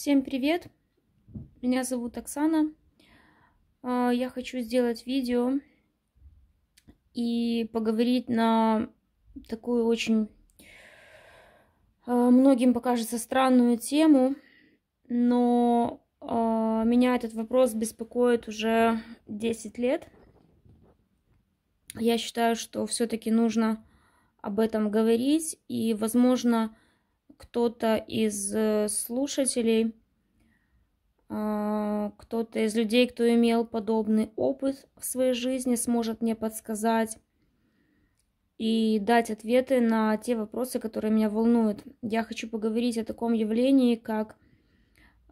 Всем привет! Меня зовут Оксана. А, я хочу сделать видео и поговорить на такую очень а, многим покажется странную тему, но а, меня этот вопрос беспокоит уже 10 лет. Я считаю, что все-таки нужно об этом говорить и, возможно, кто-то из э, слушателей, э, кто-то из людей, кто имел подобный опыт в своей жизни, сможет мне подсказать и дать ответы на те вопросы, которые меня волнуют. Я хочу поговорить о таком явлении, как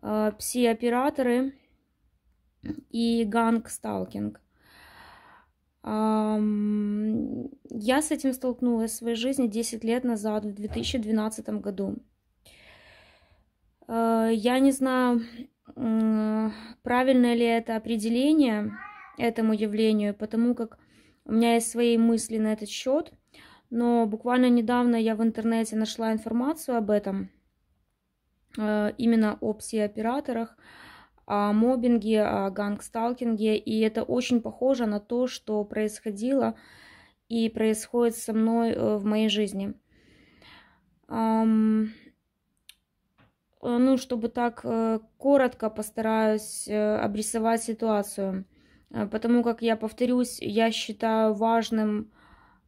э, пси-операторы и ганг-сталкинг. Я с этим столкнулась в своей жизни 10 лет назад, в 2012 году. Э, я не знаю, правильное ли это определение этому явлению, потому как у меня есть свои мысли на этот счет, но буквально недавно я в интернете нашла информацию об этом, э, именно о псиоператорах операторах а, моббинге, о а, гангсталкинге, и это очень похоже на то, что происходило и происходит со мной э, в моей жизни. Э, ну, чтобы так э, коротко постараюсь обрисовать ситуацию, потому как я повторюсь, я считаю важным,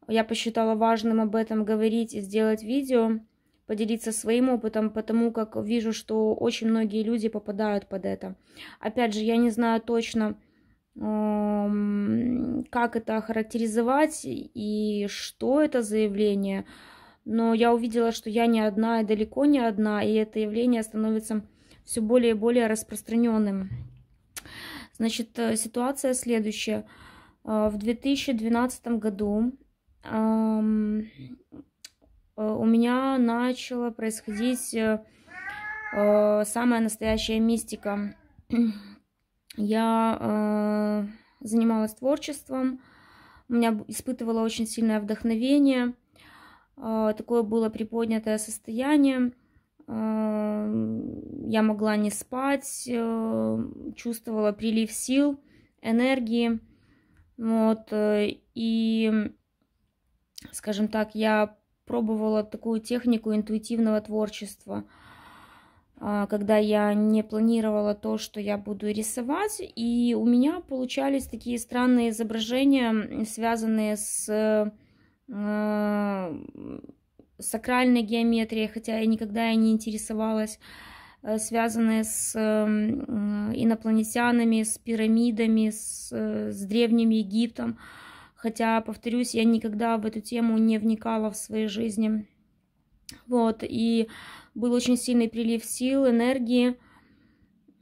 я посчитала важным об этом говорить и сделать видео, поделиться своим опытом, потому как вижу, что очень многие люди попадают под это. Опять же, я не знаю точно, эм, как это охарактеризовать и что это явление, но я увидела, что я не одна и далеко не одна, и это явление становится все более и более распространенным. Значит, э, ситуация следующая. Э, в 2012 году эм, Э, у меня начала происходить э, э, самая настоящая мистика. Я занималась творчеством, у меня испытывала очень сильное вдохновение, такое было приподнятое состояние. Я могла не спать, чувствовала прилив сил, энергии. Вот, и, скажем так, я пробовала такую технику интуитивного творчества, а, когда я не планировала то, что я буду рисовать, и у меня получались такие странные изображения, связанные с э, э, сакральной геометрией, хотя я никогда и не интересовалась, э, связанные с инопланетянами, с пирамидами, с, с Древним Египтом хотя, повторюсь, я никогда в эту тему не вникала в своей жизни. Вот, и был очень сильный прилив сил, энергии,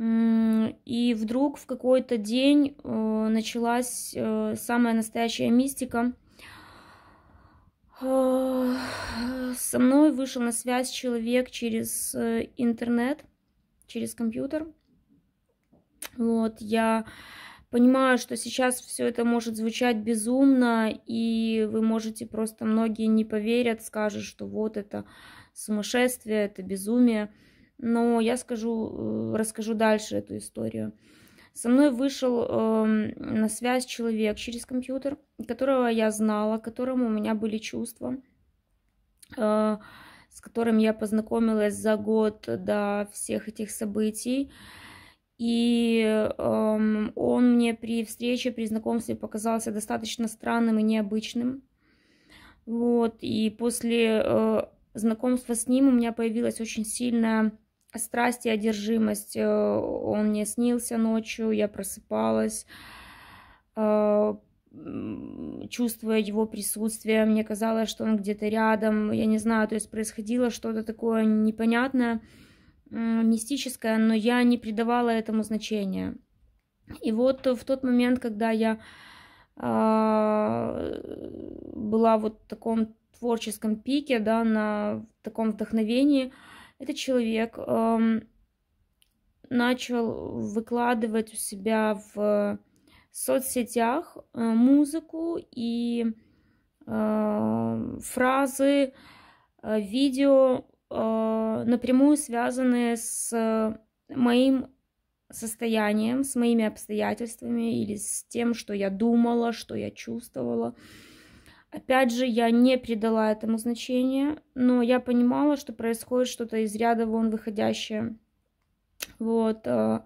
и вдруг в какой-то день э, началась э, самая настоящая мистика. Э, со мной вышел на связь человек через интернет, через компьютер. Вот, я Понимаю, что сейчас все это может звучать безумно, и вы можете просто, многие не поверят, скажут, что вот это сумасшествие, это безумие. Но я скажу, э, расскажу дальше эту историю. Со мной вышел э, на связь человек через компьютер, которого я знала, которому у меня были чувства, э, с которым я познакомилась за год до всех этих событий. И эм, он мне при встрече, при знакомстве показался достаточно странным и необычным. Вот, и после э, знакомства с ним у меня появилась очень сильная страсть и одержимость. Э, он мне снился ночью, я просыпалась, э, чувствуя его присутствие. Мне казалось, что он где-то рядом, я не знаю, то есть происходило что-то такое непонятное мистическое, но я не придавала этому значения. И вот в тот момент, когда я а, была вот в таком творческом пике, да, на таком вдохновении, этот человек эм, начал выкладывать у себя в соцсетях э, музыку и э, фразы, э, видео а, напрямую связаны с моим состоянием, с моими обстоятельствами или с тем, что я думала, что я чувствовала. Опять же, я не придала этому значения, но я понимала, что происходит что-то из ряда вон выходящее. Вот. А,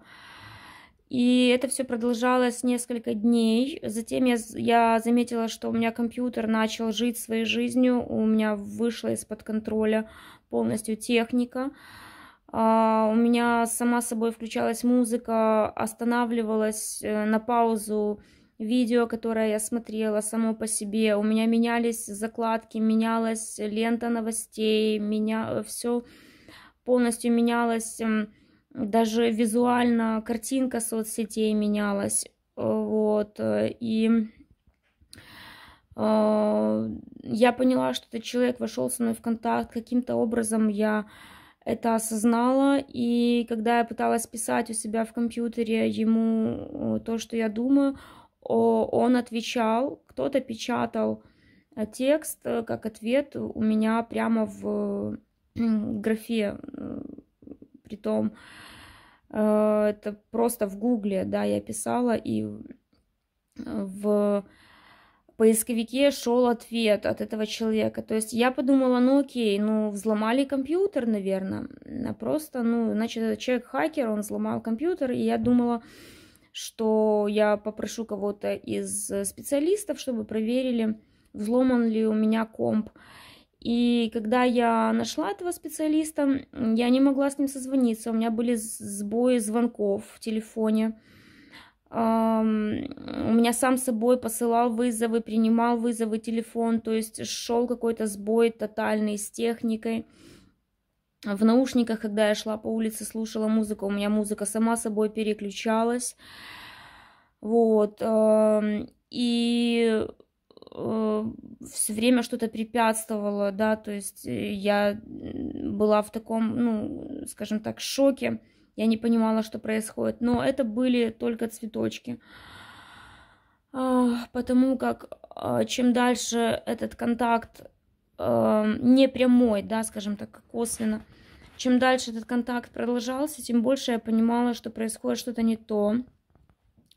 и это все продолжалось несколько дней. Затем я, я заметила, что у меня компьютер начал жить своей жизнью, у меня вышло из-под контроля полностью техника. А, у меня сама собой включалась музыка, останавливалась э, на паузу видео, которое я смотрела само по себе. У меня менялись закладки, менялась лента новостей, меня э, все полностью менялось, даже визуально картинка соцсетей менялась. Э, вот, и Э, я поняла, что этот человек вошел со мной в контакт, каким-то образом я это осознала, и когда я пыталась писать у себя в компьютере ему э, то, что я думаю, он отвечал, кто-то печатал э, текст как ответ у меня прямо в графе, при том это просто в гугле, да, я писала, и в поисковике шел ответ от этого человека. То есть я подумала, ну окей, ну взломали компьютер, наверное. А просто, ну, значит, этот человек хакер, он взломал компьютер, и я думала, что я попрошу кого-то из специалистов, чтобы проверили, взломан ли у меня комп. И когда я нашла этого специалиста, я не могла с ним созвониться, у меня были сбои звонков в телефоне у меня сам собой посылал вызовы, принимал вызовы, телефон, то есть шел какой-то сбой тотальный с техникой. В наушниках, когда я шла по улице, слушала музыку, у меня музыка сама собой переключалась. Вот. И э, все время что-то препятствовало, да, то есть я была в таком, ну, скажем так, шоке я не понимала, что происходит. Но это были только цветочки. А, потому как а, чем дальше этот контакт а, не прямой, да, скажем так, косвенно, чем дальше этот контакт продолжался, тем больше я понимала, что происходит что-то не то.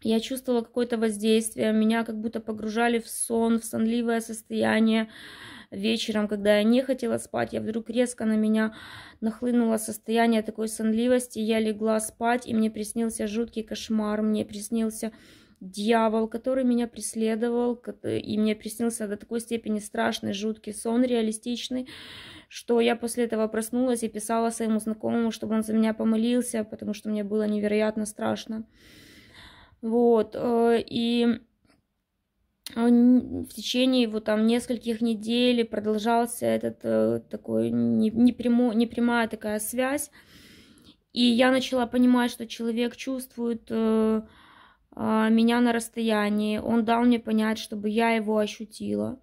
Я чувствовала какое-то воздействие, меня как будто погружали в сон, в сонливое состояние вечером, когда я не хотела спать, я вдруг резко на меня нахлынуло состояние такой сонливости, я легла спать, и мне приснился жуткий кошмар, мне приснился дьявол, который меня преследовал, и мне приснился до такой степени страшный, жуткий сон, реалистичный, что я после этого проснулась и писала своему знакомому, чтобы он за меня помолился, потому что мне было невероятно страшно. Вот, э, и а в течение вот там нескольких недель продолжался этот э, такой непрямо, непрямая такая связь. И я начала понимать, что человек чувствует э, а, меня на расстоянии. Он дал мне понять, чтобы я его ощутила.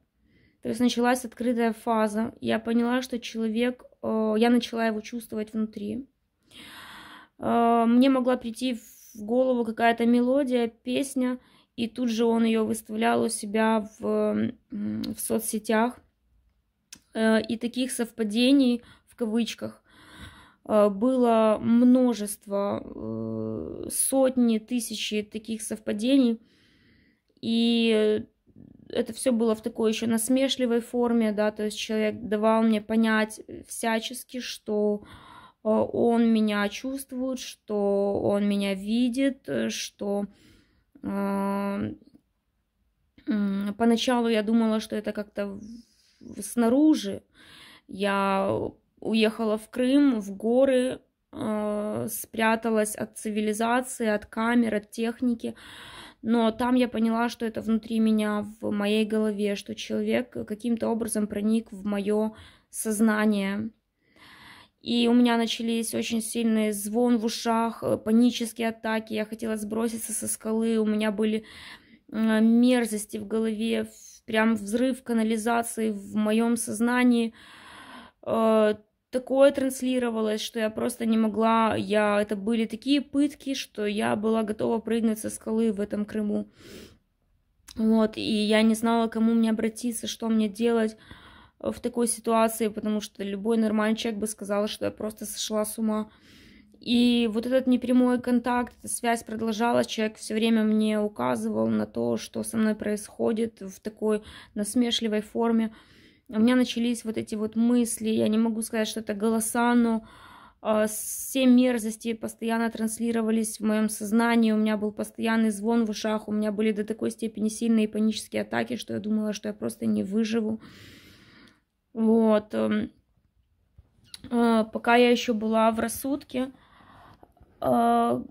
То есть началась открытая фаза. Я поняла, что человек, э, я начала его чувствовать внутри. Мне могла прийти в голову какая-то мелодия, песня – и тут же он ее выставлял у себя в, в соцсетях. Э, и таких совпадений, в кавычках, э, было множество, э, сотни, тысячи таких совпадений. И это все было в такой еще насмешливой форме, да, то есть человек давал мне понять всячески, что он меня чувствует, что он меня видит, что Поначалу я думала, что это как-то снаружи. Я уехала в Крым, в горы, а, спряталась от цивилизации, от камер, от техники. Но там я поняла, что это внутри меня, в моей голове, что человек каким-то образом проник в мое сознание, и у меня начались очень сильный звон в ушах, э, панические атаки. Я хотела сброситься со скалы. У меня были э, мерзости в голове, прям взрыв канализации в моем сознании. Э, такое транслировалось, что я просто не могла. Я... Это были такие пытки, что я была готова прыгнуть со скалы в этом Крыму. Вот, и я не знала, кому мне обратиться, что мне делать в такой ситуации, потому что любой нормальный человек бы сказал, что я просто сошла с ума. И вот этот непрямой контакт, эта связь продолжалась, человек все время мне указывал на то, что со мной происходит в такой насмешливой форме. У меня начались вот эти вот мысли, я не могу сказать, что это голоса, но а, все мерзости постоянно транслировались в моем сознании, у меня был постоянный звон в ушах, у меня были до такой степени сильные панические атаки, что я думала, что я просто не выживу. Вот. Эм, э, пока я еще была в рассудке, э,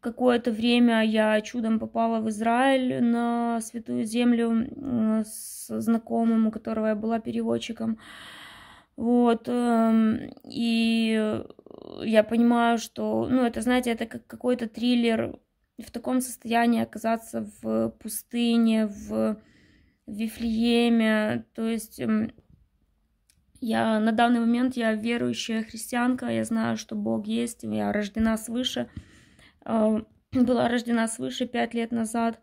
какое-то время я чудом попала в Израиль на Святую Землю с знакомым, у которого я была переводчиком. Вот, эм, и я понимаю, что, ну, это, знаете, это как какой-то триллер в таком состоянии оказаться в пустыне, в Вифлееме, то есть эм, я на данный момент я верующая христианка, я знаю, что Бог есть, я рождена свыше, а, была рождена свыше пять лет назад.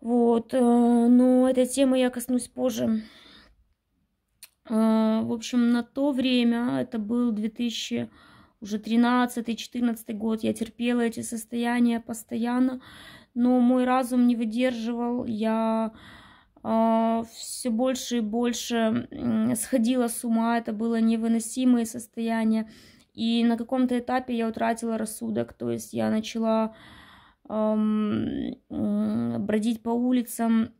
Вот, э, но этой темы я коснусь позже. А, в общем, на то время, это был 2013 уже 13-14 год, я терпела эти состояния постоянно, но мой разум не выдерживал, я Э, все больше и больше сходила с ума, это было невыносимое состояние. И на каком-то этапе я утратила рассудок, то есть я начала эм, э, бродить по улицам,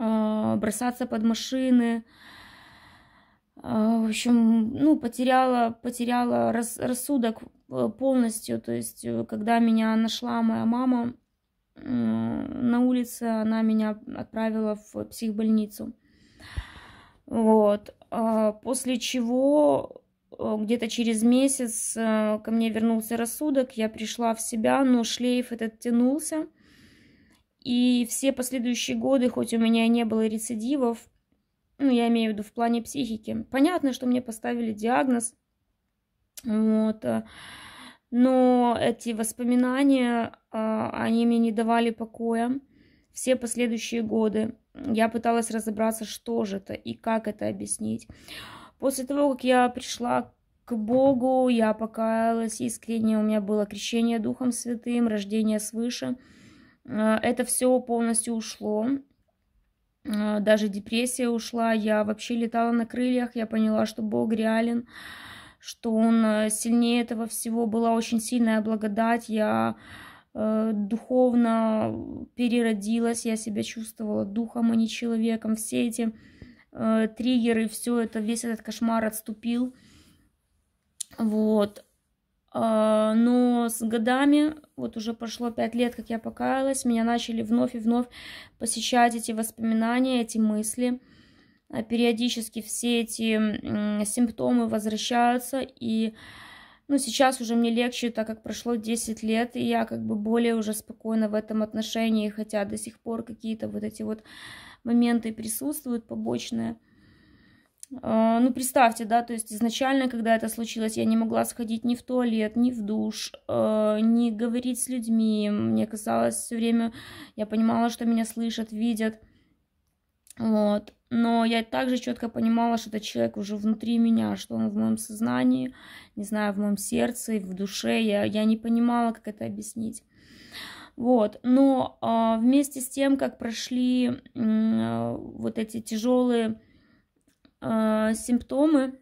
э, бросаться под машины. Э, в общем, ну, потеряла, потеряла рас, рассудок э, полностью. То есть, когда меня нашла моя мама, на улице она меня отправила в психбольницу. Вот. А после чего э, где-то через месяц э, ко мне вернулся рассудок, я пришла в себя, но шлейф этот тянулся. И все последующие годы, хоть у меня и не было рецидивов, ну, я имею в виду в плане психики, понятно, что мне поставили диагноз, вот, э, но эти воспоминания, а, они мне не давали покоя все последующие годы. Я пыталась разобраться, что же это и как это объяснить. После того, как я пришла к Богу, я покаялась искренне, у меня было крещение Духом Святым, рождение свыше. А, это все полностью ушло, а, даже депрессия ушла, я вообще летала на крыльях, я поняла, что Бог реален что он э, сильнее этого всего. Была очень сильная благодать, я э, духовно э, переродилась, я себя чувствовала духом, а не человеком. Все эти э, триггеры, все это, весь этот кошмар отступил. Вот. А, но с годами, вот уже прошло пять лет, как я покаялась, меня начали вновь и вновь посещать эти воспоминания, эти мысли – Э, периодически все эти э, симптомы возвращаются, и ну, сейчас уже мне легче, так как прошло 10 лет, и я как бы более уже спокойно в этом отношении, хотя до сих пор какие-то вот эти вот моменты присутствуют побочные. Э, ну, представьте, да, то есть изначально, когда это случилось, я не могла сходить ни в туалет, ни в душ, ни говорить с людьми. Мне казалось все время, я понимала, что меня слышат, видят – вот. Но я также четко понимала, что этот человек уже внутри меня, что он в моем сознании, не знаю, в моем сердце, в душе. Я, я не понимала, как это объяснить. Вот. Но э, вместе с тем, как прошли э, вот эти тяжелые э, а, симптомы,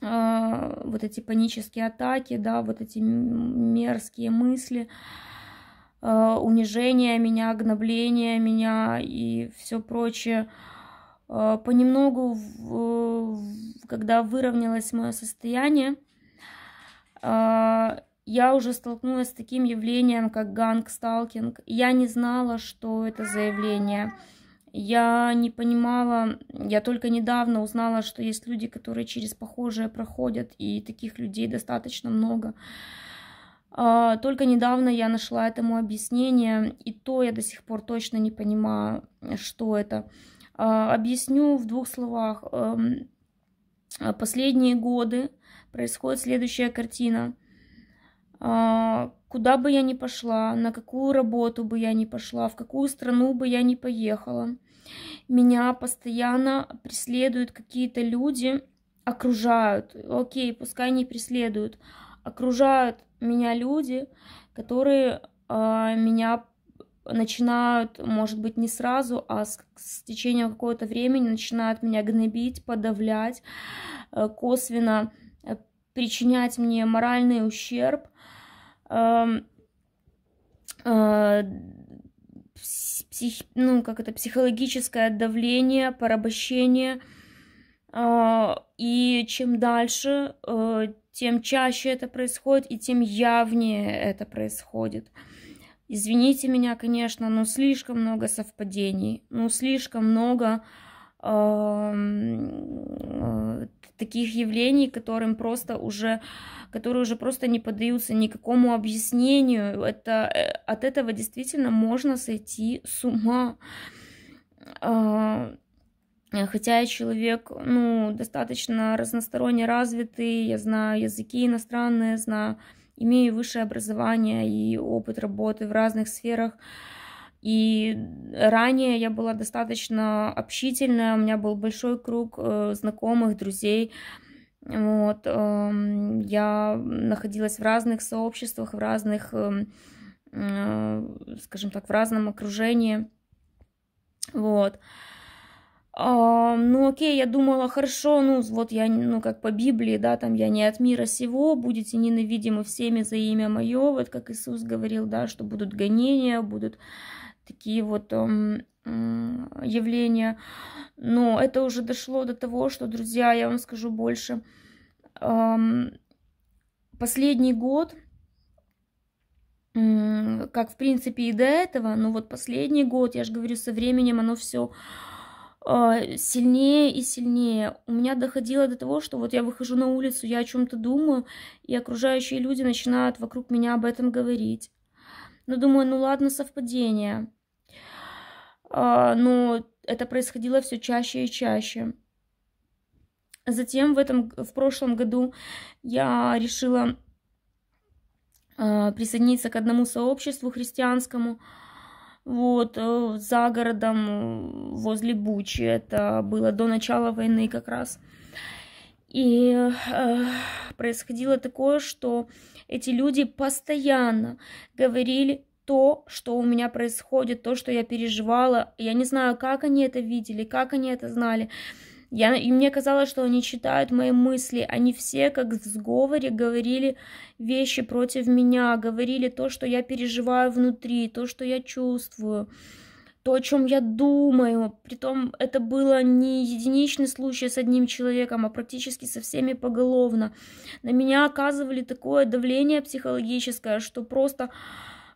э, вот эти панические атаки, да, вот эти мерзкие мысли, э, Э, унижение меня, гнобление меня и все прочее. Э, понемногу, когда выровнялось мое состояние, э, я уже столкнулась с таким явлением, как ганг-сталкинг. Я не знала, что это за явление. Я не понимала, я только недавно узнала, что есть люди, которые через похожее проходят, и таких людей достаточно много. Uh, а, только недавно я нашла этому объяснение, и то я до сих пор точно не понимаю, что это. А, объясню в двух словах. Эм, а, последние годы происходит следующая картина. Куда бы я ни пошла, на какую работу бы я ни пошла, в какую страну бы я ни поехала, меня постоянно преследуют какие-то люди, окружают. Окей, пускай не преследуют, окружают меня люди, которые э, меня начинают, может быть, не сразу, а с, с течением какого-то времени начинают меня гнобить, подавлять, э, косвенно э, причинять мне моральный ущерб, эм, э, псих, ну, как это, психологическое давление, порабощение. Э, и чем дальше, э, тем чаще это происходит и тем явнее это происходит. Извините меня, конечно, но слишком много совпадений, ну слишком много эм, э, таких явлений, которым просто уже, которые уже просто не поддаются никакому объяснению. Это, э, от этого действительно можно сойти с ума. Э, Э, хотя я человек, ну, достаточно разносторонне развитый, я знаю языки иностранные, знаю, имею высшее образование и опыт работы в разных сферах. И ранее я была достаточно общительная, у меня был большой круг э, знакомых, друзей. Вот, эм, я находилась в разных сообществах, в разных, эм, э, скажем так, в разном окружении. Вот. А, ну окей, я думала, хорошо, ну вот я, ну как по Библии, да, там я не от мира сего, будете ненавидимы всеми за имя мое, вот как Иисус говорил, да, что будут гонения, будут такие вот эм, явления. Но это уже дошло до того, что, друзья, я вам скажу больше, эм, последний год, как в принципе и до этого, но вот последний год, я же говорю, со временем оно все Э, сильнее и сильнее. У меня доходило до того, что вот я выхожу на улицу, я о чем-то думаю, и окружающие люди начинают вокруг меня об этом говорить. Но ну, думаю, ну ладно, совпадение. А, Но ну, это происходило все чаще и чаще. Затем в, этом, в прошлом году я решила э, присоединиться к одному сообществу христианскому, вот, э, за городом э, возле Бучи. Это было до начала войны как раз. И э, происходило такое, что эти люди постоянно говорили то, что у меня происходит, то, что я переживала. Я не знаю, как они это видели, как они это знали. Я, и мне казалось, что они читают мои мысли. Они все, как в сговоре, говорили вещи против меня, говорили то, что я переживаю внутри, то, что я чувствую, то, о чем я думаю. Притом это было не единичный случай с одним человеком, а практически со всеми поголовно. На меня оказывали такое давление психологическое, что просто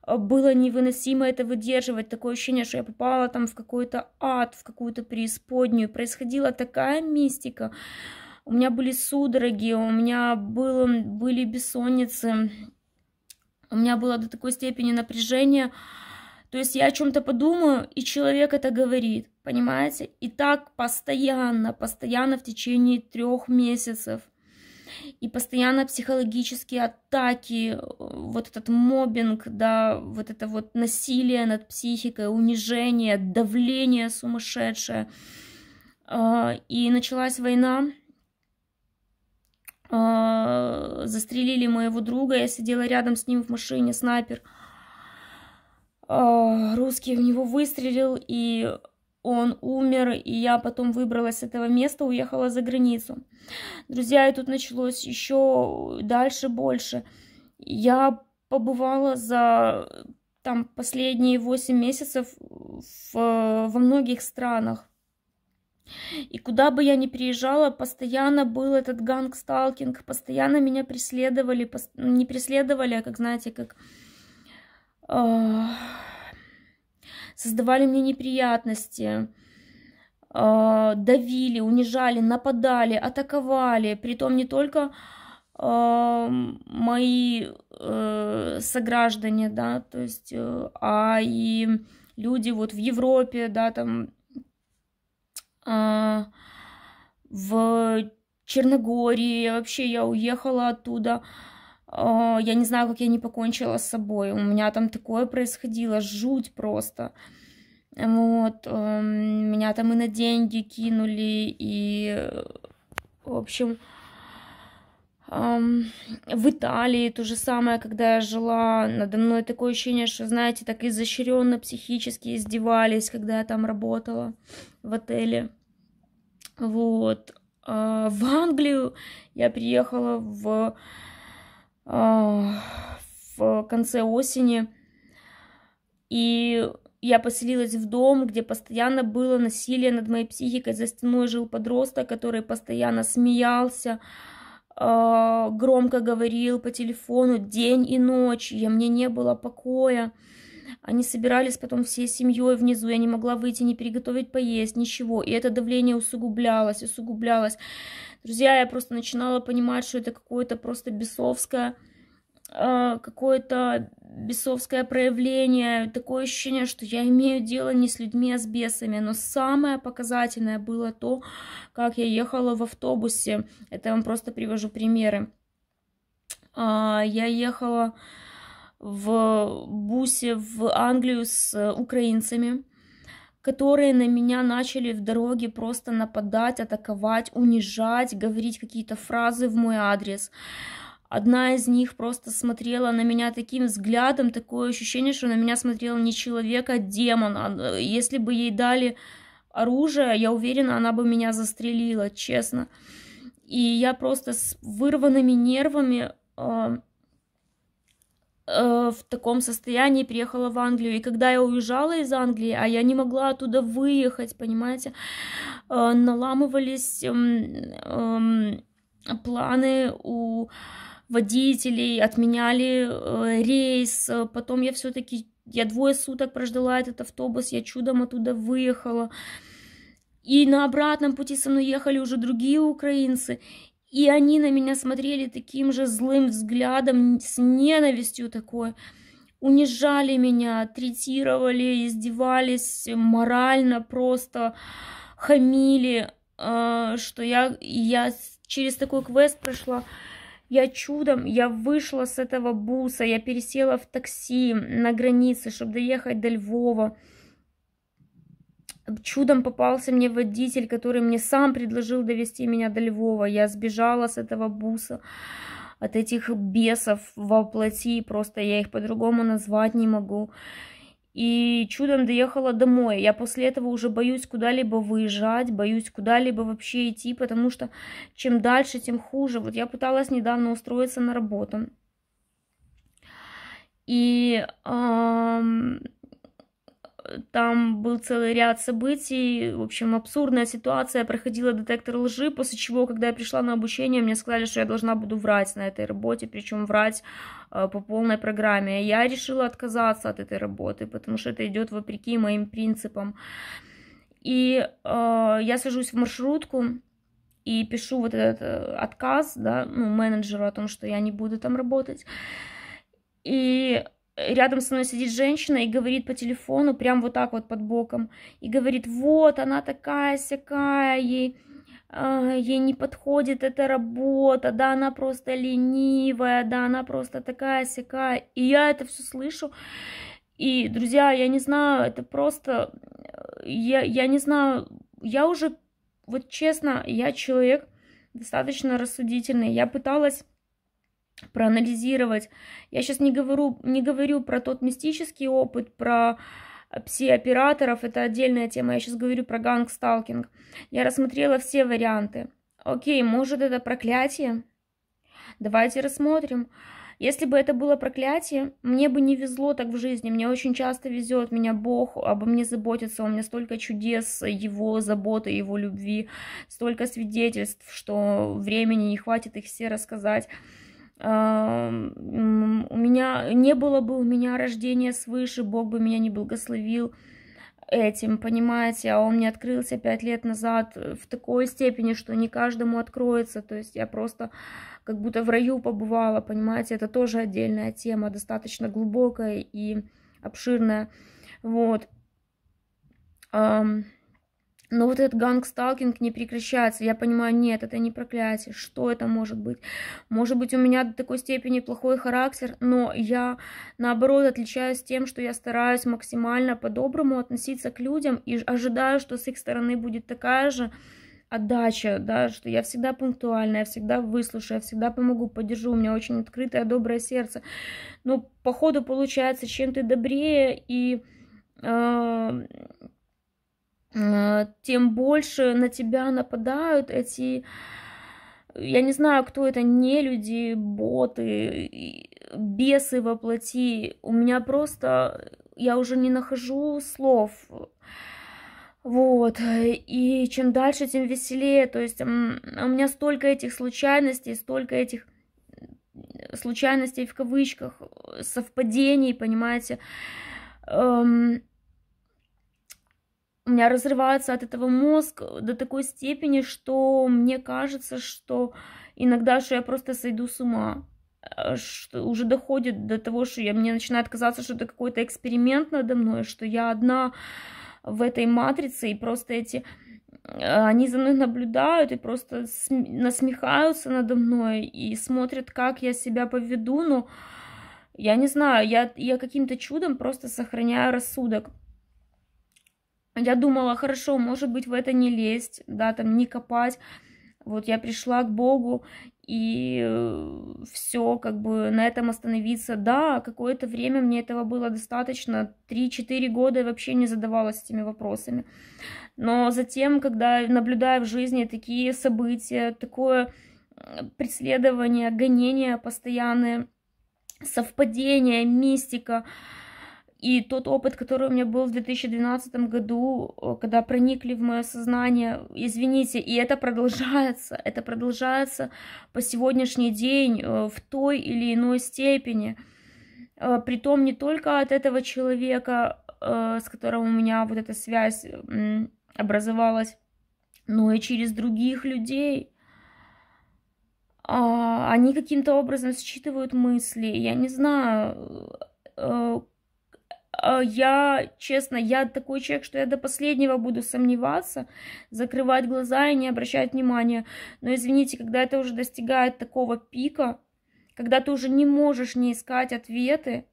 было невыносимо это выдерживать. Такое ощущение, что я попала там в какой-то ад, в какую-то преисподнюю. Происходила такая мистика. У меня были судороги, у меня было, были бессонницы. У меня было до такой степени напряжение. То есть я о чем-то подумаю, и человек это говорит, понимаете? И так постоянно, постоянно в течение трех месяцев – и постоянно психологические атаки, э, вот этот мобинг, да, вот это вот насилие над психикой, унижение, давление сумасшедшее. А, и началась война, а, застрелили моего друга, я сидела рядом с ним в машине, снайпер. А, русский в него выстрелил, и он умер, и я потом выбралась с этого места, уехала за границу. Друзья, и тут началось еще дальше больше. Я побывала за там последние 8 месяцев в, во многих странах. И куда бы я ни приезжала, постоянно был этот ганг-сталкинг, постоянно меня преследовали, пос... не преследовали, а как, знаете, как... Э создавали мне неприятности, а, давили, унижали, нападали, атаковали. Притом не только а, мои э, сограждане, да, то есть, э, а и люди вот в Европе, да, там, а, в Черногории, вообще я уехала оттуда, Э, я не знаю, как я не покончила с собой. У меня там такое происходило, жуть просто. Вот, эм, меня там и на деньги кинули, и, в общем, эм, в Италии то же самое, когда я жила, надо мной такое ощущение, что, знаете, так изощренно психически издевались, когда я там работала в отеле. Вот. Э, в Англию я приехала в Э, в конце осени. И я поселилась в дом, где постоянно было насилие над моей психикой. За стеной жил подросток, который постоянно смеялся, э, громко говорил по телефону день и ночь. Я, мне не было покоя. Они собирались потом всей семьей внизу, я не могла выйти, не приготовить поесть, ничего. И это давление усугублялось, усугублялось. Друзья, я просто начинала понимать, что это какое-то просто бесовское, э, какое-то бесовское проявление. Такое ощущение, что я имею дело не с людьми, а с бесами. Но самое показательное было то, как я ехала в автобусе. Это я вам просто привожу примеры. А, я ехала в бусе в Англию с э, украинцами которые на меня начали в дороге просто нападать, атаковать, унижать, говорить какие-то фразы в мой адрес. Одна из них просто смотрела на меня таким взглядом, такое ощущение, что на меня смотрел не человек, а демон. А, э, если бы ей дали оружие, я уверена, она бы меня застрелила, честно. И я просто с вырванными нервами э, Э, в таком состоянии приехала в Англию. И когда я уезжала из Англии, а я не могла оттуда выехать, понимаете, э, наламывались э, э, планы у водителей, отменяли э, рейс. Потом я все-таки, я двое суток прождала этот автобус, я чудом оттуда выехала. И на обратном пути со мной ехали уже другие украинцы. И они на меня смотрели таким же злым взглядом, с ненавистью такой. Унижали меня, третировали, издевались морально просто, хамили, а, что я, я через такой квест прошла. Я чудом, я вышла с этого буса, я пересела в такси на границе, чтобы доехать до Львова. Чудом попался мне водитель, который мне сам предложил довести меня до Львова. Я сбежала с этого буса, от этих бесов во плоти, просто я их по-другому назвать не могу. И чудом доехала домой. Я после этого уже боюсь куда-либо выезжать, боюсь куда-либо вообще идти, потому что чем дальше, тем хуже. Вот я пыталась недавно устроиться на работу. И там был целый ряд событий, в общем, абсурдная ситуация. Я проходила детектор лжи, после чего, когда я пришла на обучение, мне сказали, что я должна буду врать на этой работе, причем врать э, по полной программе. Я решила отказаться от этой работы, потому что это идет вопреки моим принципам. И э, я сажусь в маршрутку и пишу вот этот э, отказ, да, ну, менеджеру о том, что я не буду там работать. И рядом со мной сидит женщина и говорит по телефону, прям вот так вот под боком, и говорит, вот она такая всякая, ей, э, ей не подходит эта работа, да, она просто ленивая, да, она просто такая всякая. И я это все слышу. И, друзья, я не знаю, это просто, я, я не знаю, я уже, вот честно, я человек достаточно рассудительный, я пыталась проанализировать. Я сейчас не говорю, не говорю про тот мистический опыт, про пси-операторов, это отдельная тема, я сейчас говорю про гангсталкинг. Я рассмотрела все варианты. Окей, может это проклятие? Давайте рассмотрим. Если бы это было проклятие, мне бы не везло так в жизни. Мне очень часто везет, меня Бог обо мне заботится, у меня столько чудес Его заботы, Его любви, столько свидетельств, что времени не хватит их все рассказать. Эм, у меня не было бы у меня рождения свыше, Бог бы меня не благословил этим, понимаете, а он мне открылся пять лет назад в такой степени, что не каждому откроется, то есть я просто как будто в раю побывала, понимаете, это тоже отдельная тема, достаточно глубокая и обширная, вот. Um... Но вот этот ганг сталкинг не прекращается. Я понимаю, нет, это не проклятие. Что это может быть? Может быть, у меня до такой степени плохой характер, но я, наоборот, отличаюсь тем, что я стараюсь максимально по-доброму относиться к людям и ожидаю, что с их стороны будет такая же отдача, да, что я всегда пунктуальна, я всегда выслушаю, я всегда помогу, поддержу, у меня очень открытое, доброе сердце. Но походу получается, чем ты добрее и э, Э, тем больше на тебя нападают эти, я не знаю, кто это, не люди, боты, бесы воплоти. У меня просто, я уже не нахожу слов. Вот, и чем дальше, тем веселее. То есть у меня столько этих случайностей, столько этих э, случайностей в кавычках, э, совпадений, понимаете. Эм, у меня разрывается от этого мозг э, до такой степени, что мне кажется, что иногда что я просто сойду с ума. Э, что уже доходит до того, что я, мне начинает казаться, что это какой-то эксперимент надо мной, что я одна в этой матрице, и просто эти э, они за мной наблюдают и просто насмехаются надо мной и смотрят, как я себя поведу, но я не знаю, я, я каким-то чудом просто сохраняю рассудок. Я думала, хорошо, может быть, в это не лезть, да, там не копать. Вот я пришла к Богу, и э, все, как бы на этом остановиться. Да, какое-то время мне этого было достаточно, 3-4 года я вообще не задавалась этими вопросами. Но затем, когда наблюдаю в жизни такие события, такое э, преследование, гонение постоянное, совпадение, мистика, и тот опыт, который у меня был в 2012 году, э, когда проникли в мое сознание, извините, и это продолжается, это продолжается по сегодняшний день э, в той или иной степени. Э, Притом не только от этого человека, с которым у меня вот эта связь образовалась, но и через других людей. А, они каким-то образом считывают мысли. Я не знаю, а, я, честно, я такой человек, что я до последнего буду сомневаться, закрывать глаза и не обращать внимания. Но извините, когда это уже достигает такого пика, когда ты уже не можешь не искать ответы,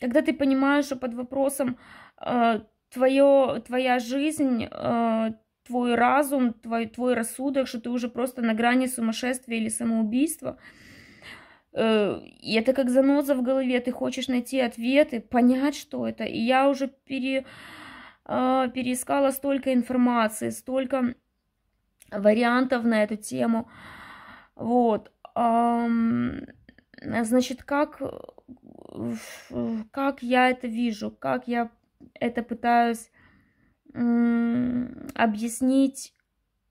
когда ты понимаешь, что под вопросом э, твое, твоя жизнь, э, твой разум, твой, твой рассудок, что ты уже просто на грани сумасшествия или самоубийства – Э, и это как заноза в голове, ты хочешь найти ответы, понять, что это. И я уже пере, а, переискала столько информации, столько вариантов на эту тему. Вот. Значит, как, как я это вижу, как я это пытаюсь объяснить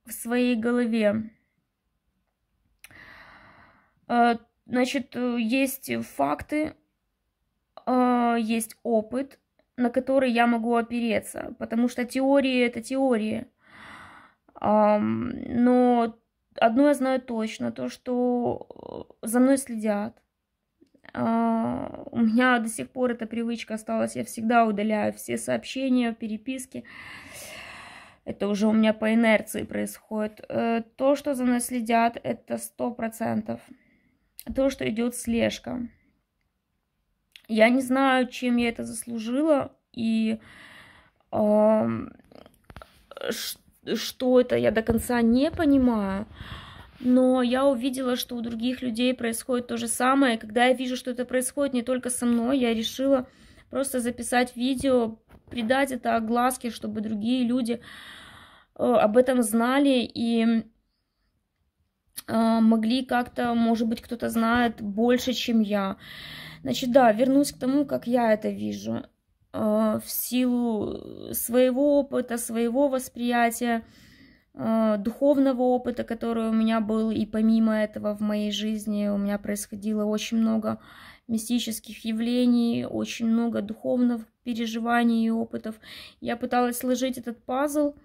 в своей голове э, Значит, э, есть факты, а, есть опыт, на который я могу опереться, потому что теории это теории. Но одно я знаю точно, то, что э, за мной следят. А, у меня до сих пор эта привычка осталась, я всегда удаляю все сообщения, переписки. Это уже у меня по инерции происходит. Э, то, что за мной следят, это сто процентов то, что идет слежка. Я не знаю, чем я это заслужила и э, что это, я до конца не понимаю. Но я увидела, что у других людей происходит то же самое. Когда я вижу, что это происходит не только со мной, я решила просто записать видео, придать это огласке, чтобы другие люди э, об этом знали и а, могли как-то, может быть, кто-то знает больше, чем я. Значит, да, вернусь к тому, как я это вижу. А, в силу своего опыта, своего восприятия, а, духовного опыта, который у меня был, и помимо этого в моей жизни у меня происходило очень много мистических явлений, очень много духовных переживаний и опытов. Я пыталась сложить этот пазл –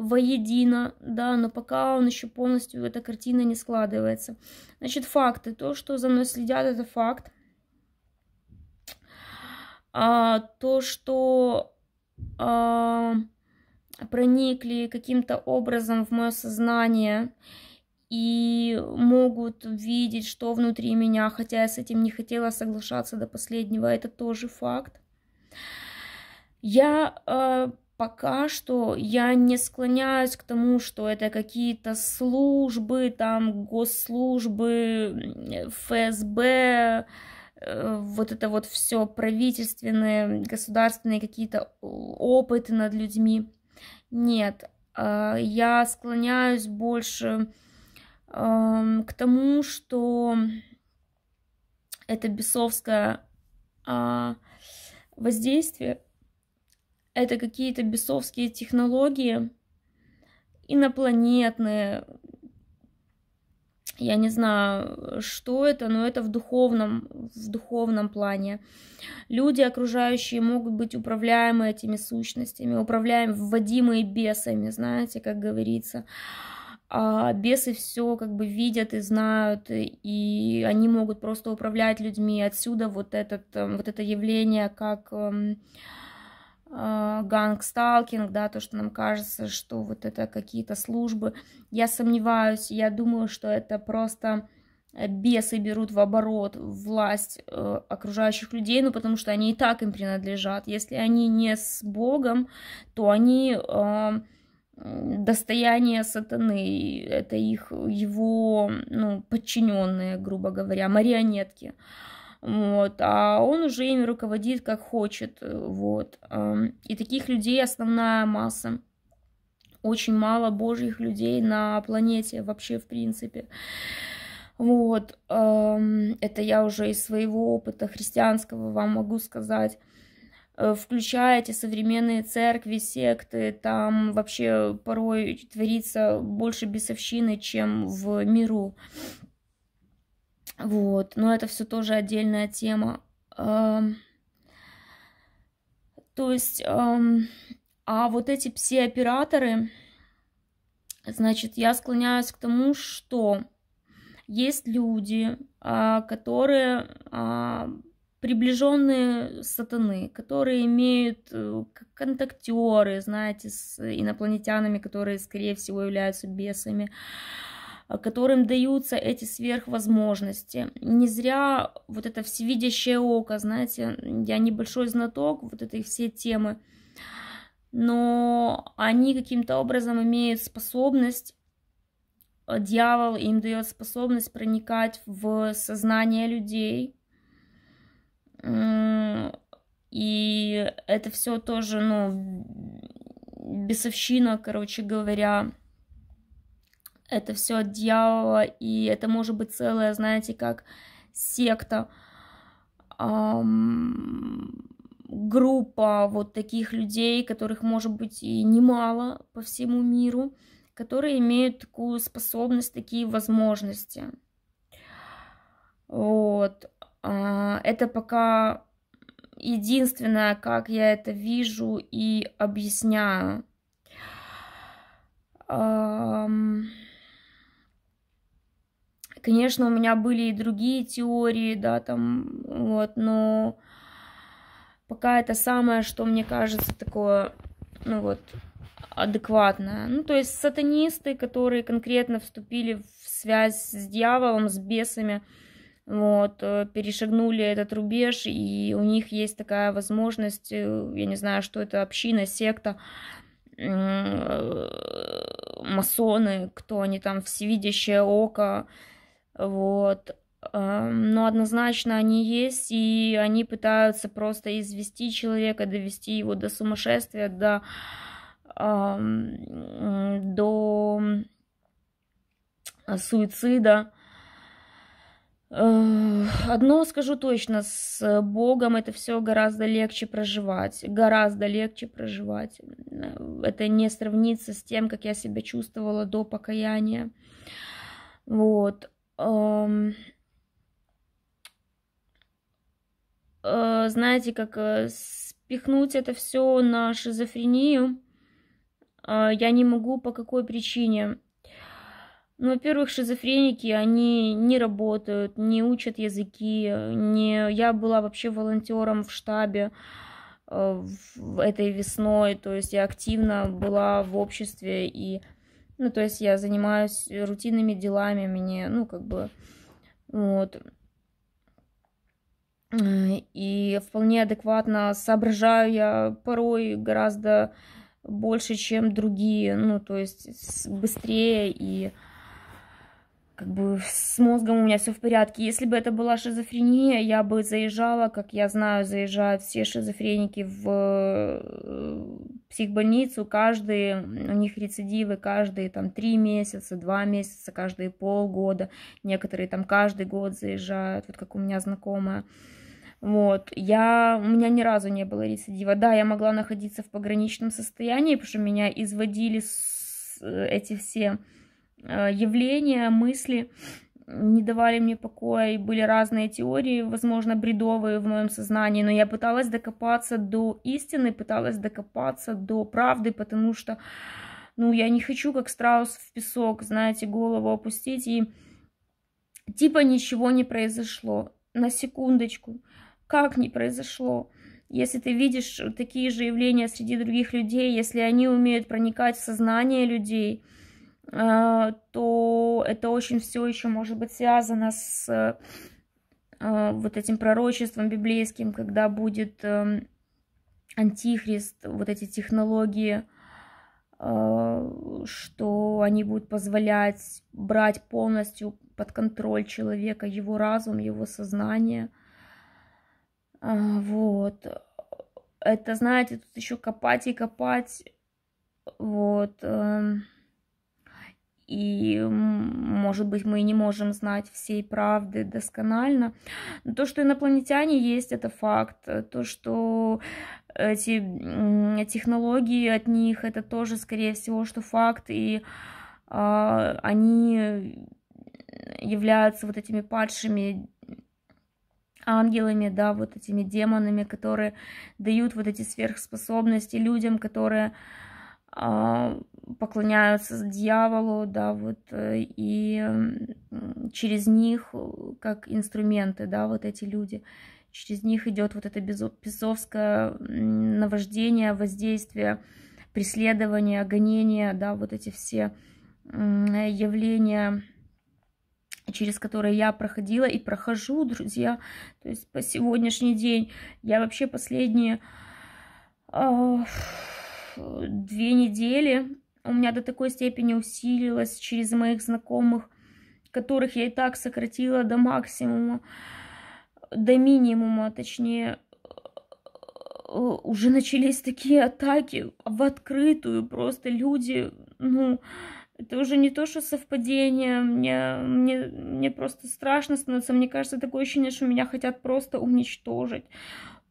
воедино, да, но пока он еще полностью, эта картина не складывается. Значит, факты. То, что за мной следят, это факт. А, то, что а, проникли каким-то образом в мое сознание и могут видеть, что внутри меня, хотя я с этим не хотела соглашаться до последнего, это тоже факт. Я а, пока что я не склоняюсь к тому, что это какие-то службы, там госслужбы, ФСБ, э, вот это вот все правительственные, государственные какие-то опыты над людьми. Нет, а, я склоняюсь больше эм, к тому, что это бесовское а, воздействие это какие-то бесовские технологии, инопланетные, я не знаю, что это, но это в духовном, в духовном плане. Люди окружающие могут быть управляемы этими сущностями, управляемы, вводимые бесами, знаете, как говорится. А бесы все как бы видят и знают, и они могут просто управлять людьми. Отсюда вот, этот, эм, вот это явление как эм, Э, гангсталкинг, да, то, что нам кажется, что вот это какие-то службы. Я сомневаюсь, я думаю, что это просто э, бесы берут в оборот власть э, окружающих людей, ну потому что они и так им принадлежат. Если они не с Богом, то они э, достояние сатаны, это их его ну, подчиненные, грубо говоря, марионетки. Э, вот, а он уже ими руководит как хочет, вот. И таких людей основная масса. Очень мало божьих людей на планете вообще, в принципе. Вот, это я уже из своего опыта христианского вам могу сказать э, включая эти современные церкви, секты, там вообще порой творится больше бесовщины, чем в миру. Вот, но это все тоже отдельная тема. То есть, а вот эти пси-операторы, значит, я склоняюсь к тому, что есть люди, а, которые а, приближенные сатаны, которые имеют э, контактеры, знаете, с инопланетянами, которые, скорее всего, являются бесами. Э, которым даются эти сверхвозможности. Не зря вот это всевидящее око, знаете, я небольшой знаток вот этой всей темы, но они каким-то образом имеют способность, э, дьявол им дает способность проникать в сознание людей. И это все тоже, ну, бесовщина, короче говоря, это все от дьявола, и это может быть целая, знаете, как секта, эм, группа вот таких людей, которых может быть и немало по всему миру, которые имеют такую способность, такие возможности. Вот. А, это пока единственное, как я это вижу и объясняю. Um... Конечно, у меня были и другие теории, да, там, вот, но пока это самое, что мне кажется такое, ну вот, адекватное. Ну, то есть сатанисты, которые конкретно вступили в связь с дьяволом, с бесами, вот, э, перешагнули этот рубеж, и у них есть такая возможность, э, я не знаю, что это, община, секта, э, масоны, кто они там, всевидящее око, вот. Но однозначно они есть, и они пытаются просто извести человека, довести его до сумасшествия, до, до суицида. Одно скажу точно, с Богом это все гораздо легче проживать, гораздо легче проживать. Это не сравнится с тем, как я себя чувствовала до покаяния. Вот. Э, знаете, как э, спихнуть это все на шизофрению. А, я не могу по какой причине. Ну, во-первых, шизофреники, они не работают, не учат языки, не... Я была вообще волонтером в штабе э, этой весной, то есть я активно была в обществе и ну, то есть я занимаюсь рутинными делами, мне, ну, как бы, вот. И вполне адекватно соображаю я порой гораздо больше, чем другие, ну, то есть быстрее и как бы с мозгом у меня все в порядке. Если бы это была шизофрения, я бы заезжала, как я знаю, заезжают все шизофреники в э, психбольницу, каждый, у них рецидивы каждые там три месяца, два месяца, каждые полгода, некоторые там каждый год заезжают, вот как у меня знакомая. Вот, я, у меня ни разу не было рецидива. Да, я могла находиться в пограничном состоянии, потому что меня изводили с, э, эти все Э, явления, мысли не давали мне покоя, и были разные теории, возможно, бредовые в моем сознании, но я пыталась докопаться до истины, пыталась докопаться до правды, потому что, ну, я не хочу, как страус в песок, знаете, голову опустить, и типа ничего не произошло, на секундочку, как не произошло, если ты видишь такие же явления среди других людей, если они умеют проникать в сознание людей – Э, то это очень все еще может быть связано с э, э, вот этим пророчеством библейским, когда будет эм, антихрист, вот эти технологии, что они будут позволять брать полностью под контроль человека, его разум, его сознание. Вот. Это, знаете, тут еще копать и копать. Вот. Эм и, может быть, мы не можем знать всей правды досконально. то, что инопланетяне есть, это факт. То, что эти технологии от них, это тоже, скорее всего, что факт, и э, они являются вот этими падшими ангелами, да, вот этими демонами, которые дают вот эти сверхспособности людям, которые а, поклоняются дьяволу, да, вот, э, и через них, э, как инструменты, да, вот эти люди, через них идет вот это бесовское наваждение, воздействие, преследование, гонение, да, вот эти все явления, через которые я проходила и прохожу, друзья. То есть по сегодняшний день я вообще последние а, Э, две недели у меня до такой степени усилилось через моих знакомых, которых я и так сократила до максимума, до минимума, а точнее, э, уже начались такие атаки в открытую, просто люди, ну, это уже не то, что совпадение, мне, мне, мне просто страшно становится, мне кажется, такое ощущение, что меня хотят просто уничтожить,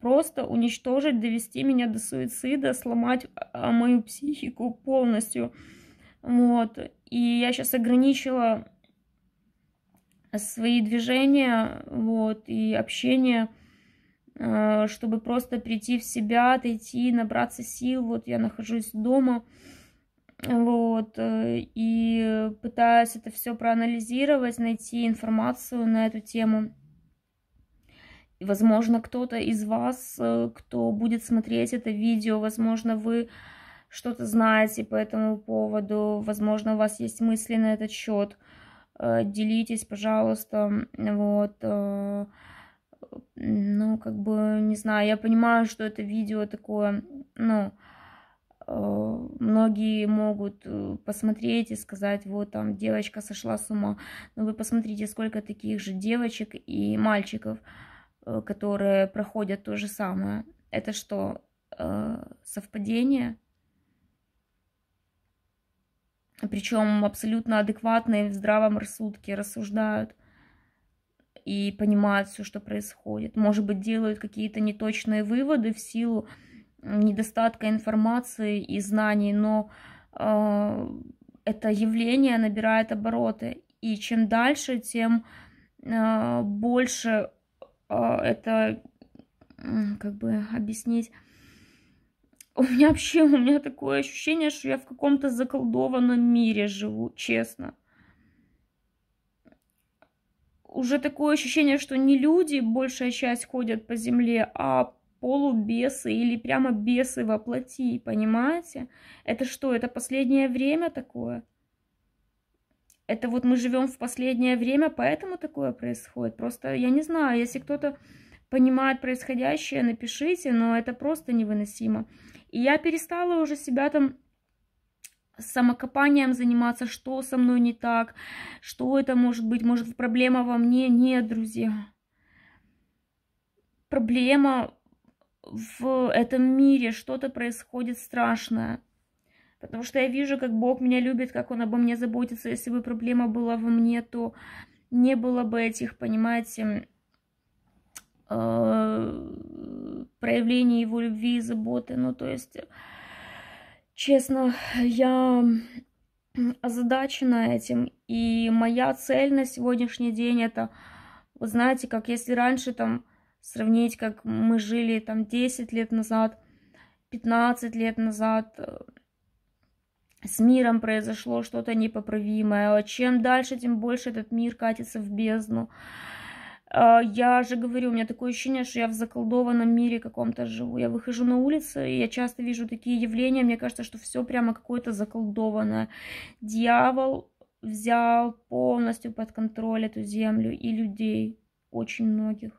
просто уничтожить, довести меня до суицида, сломать а, а, мою психику полностью. Вот. И я сейчас ограничила свои движения, вот, и общение, а, чтобы просто прийти в себя, отойти, набраться сил. Вот я нахожусь дома, вот, э, и пытаюсь это все проанализировать, найти информацию на эту тему. Возможно, кто-то из вас, э, кто будет смотреть это видео, возможно, вы что-то знаете по этому поводу, возможно, у вас есть мысли на этот счет. Э, делитесь, пожалуйста. Вот. Э, ну, как бы, не знаю, я понимаю, что это видео такое, ну, многие могут посмотреть и сказать, вот там девочка сошла с ума. Но ну, вы посмотрите, сколько таких же девочек и мальчиков, Э, которые проходят то же самое. Это что, э, совпадение? Причем абсолютно адекватные в здравом рассудке рассуждают и понимают все, что происходит. Может быть, делают какие-то неточные выводы в силу недостатка информации и знаний, но э, это явление набирает обороты. И чем дальше, тем э, больше Э, это, как бы объяснить, у меня вообще, у меня такое ощущение, что я в каком-то заколдованном мире живу, честно. Уже такое ощущение, что не люди, большая часть ходят по земле, а полубесы или прямо бесы воплоти, понимаете? Это что, это последнее время такое? Это вот мы живем в последнее время, поэтому такое происходит. Просто я не знаю, если кто-то понимает происходящее, напишите, но это просто невыносимо. И я перестала уже себя там самокопанием заниматься, что со мной не так, что это может быть, может проблема во мне. Нет, друзья. Проблема в этом мире, что-то происходит страшное. Потому что я вижу, как Бог меня любит, как Он обо мне заботится. Если бы проблема была во мне, то не было бы этих, понимаете, э, проявлений Его любви и заботы. Ну, то есть, честно, я озадачена этим. И моя цель на сегодняшний день это, вы знаете, как если раньше там сравнить, как мы жили там 10 лет назад, 15 лет назад, э, с миром произошло что-то непоправимое. А чем дальше, тем больше этот мир катится в бездну. А, я же говорю, у меня такое ощущение, что я в заколдованном мире каком-то живу. Я выхожу на улицу, и я часто вижу такие явления. Мне кажется, что все прямо какое-то заколдованное. Дьявол взял полностью под контроль эту землю и людей, очень многих.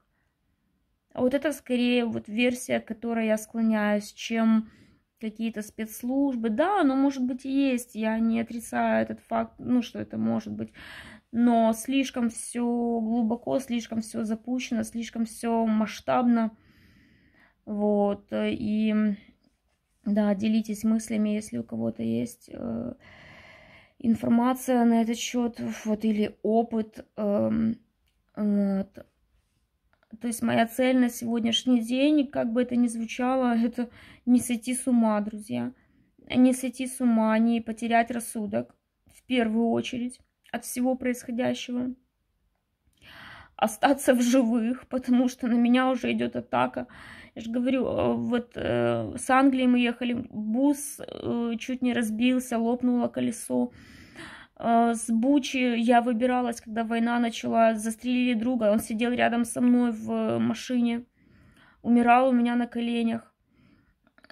А вот это скорее вот версия, к которой я склоняюсь, чем какие-то спецслужбы. Да, оно может быть и есть, я не отрицаю этот факт, ну, что это может быть. Но слишком все глубоко, слишком все запущено, слишком все масштабно. Вот, и да, делитесь мыслями, если у кого-то есть э, информация на этот счет, вот, или опыт. Э, вот. То есть моя цель на сегодняшний день, как бы это ни звучало, это не сойти с ума, друзья. Не сойти с ума, не потерять рассудок, в первую очередь, от всего происходящего. Остаться в живых, потому что на меня уже идет атака. Я же говорю, э, вот э, с Англии мы ехали, бус э, чуть не разбился, лопнуло колесо. Э, с Бучи я выбиралась, когда война начала, застрелили друга, он сидел рядом со мной в машине, умирал у меня на коленях.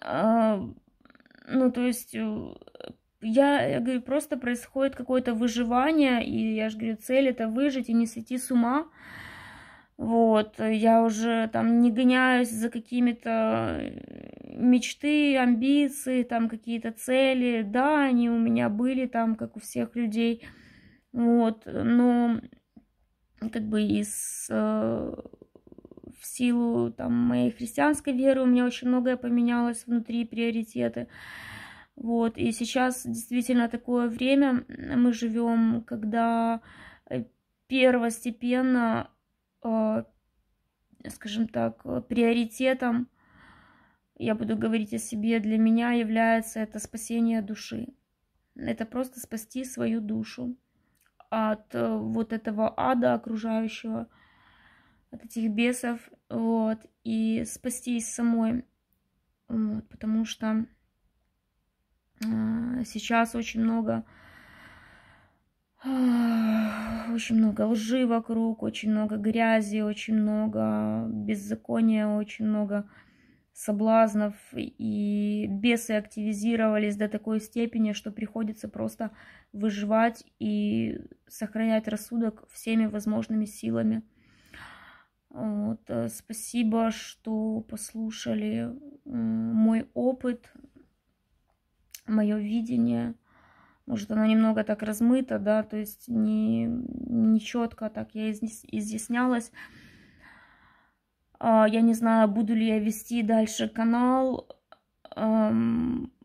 Э, ну, то есть, э, я, я говорю, просто происходит какое-то выживание, и я же говорю, цель это выжить и не сойти с ума. Вот, я уже там не гоняюсь за какими-то э, мечты, амбиции, там какие-то цели. Да, они у меня были там, как у всех людей. Вот, но как бы из э, в силу там моей христианской веры у меня очень многое поменялось внутри приоритеты. Вот, и сейчас действительно такое время мы живем, когда э, первостепенно Э, скажем так, э, приоритетом, я буду говорить о себе, для меня является это спасение души. Это просто спасти свою душу от э, вот этого ада окружающего, от этих бесов, вот, и спастись самой, вот, потому что сейчас очень много очень много лжи вокруг, очень много грязи, очень много беззакония, очень много соблазнов. И бесы активизировались до такой степени, что приходится просто выживать и сохранять рассудок всеми возможными силами. Вот. Э, спасибо, что послушали мой опыт, мое видение. Может, оно немного так размыто, да, то есть не, не четко так я изъяснялась. А, я не знаю, буду ли я вести дальше канал, потому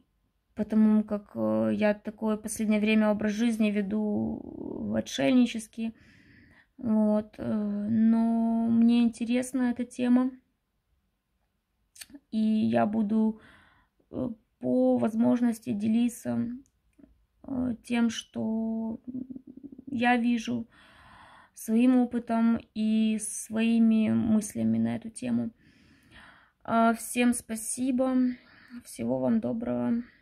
как э, я такое последнее время образ жизни веду отшельнический. Вот. Э, но мне интересна эта тема. И я буду э, по возможности делиться Э, тем, что я вижу, своим опытом и своими мыслями на эту тему. Э, всем спасибо, всего вам доброго.